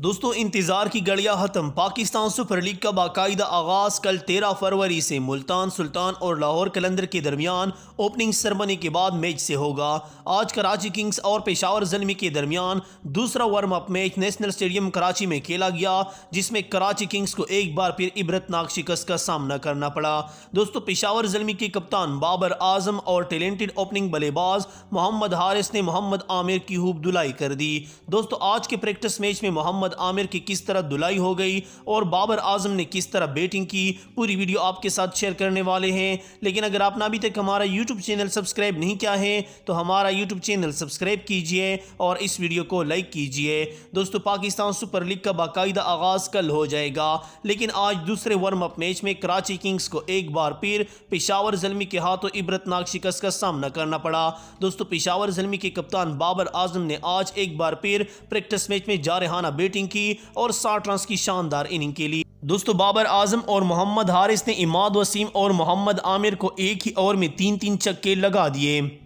दोस्तों इंतज़ार की गड़िया खत्म पाकिस्तान सुपर लीग का बाकायदा आगाज़ कल तेरह फरवरी से मुल्तान सुल्तान और लाहौर कलंदर के दरमियान ओपनिंग सरमनी के बाद मैच से होगा आज कराची किंग्स और पेशावर जलमी के दरमियान दूसरा warm up match national stadium Karachi में खेला गया जिसमें कराची किंग्स को एक बार फिर इबरतनाक शिकस्त का सामना करना पड़ा दोस्तों पेशावर जलमी के कप्तान बाबर आजम और टैलेंटेड ओपनिंग बल्लेबाज मोहम्मद हारिस ने मोहम्मद आमिर की हूब धुलाई कर दी दोस्तों आज के प्रैक्टिस मैच में मोहम्मद मोहम्मद आमिर की किस तरह धुलाई हो गई और बाबर आजम ने किस तरह बैटिंग की पूरी वीडियो आपके साथ शेयर करने वाले हैं लेकिन अगर आपने अभी तक हमारा यूट्यूब चैनल सब्सक्राइब नहीं किया है तो हमारा यूट्यूब चैनल सब्सक्राइब कीजिए और इस वीडियो को लाइक कीजिए दोस्तों पाकिस्तान सुपर लीग का बाकायदा आगाज़ कल हो जाएगा लेकिन आज दूसरे वार्म अप मैच में कराची किंग्स को एक बार फिर पिशावर जलमी के हाथों इबरतनाक शिकस्त का सामना करना पड़ा दोस्तों पिशावर जलमी के कप्तान बाबर आजम ने आज एक बार फिर प्रैक्टिस मैच में जारहाना बेटिंग बैटिंग की और साठ रन की शानदार इनिंग के लिए दोस्तों बाबर आजम और मोहम्मद हारिस ने इमाद वसीम और मोहम्मद आमिर को एक ही ओवर में तीन तीन चक्के लगा दिए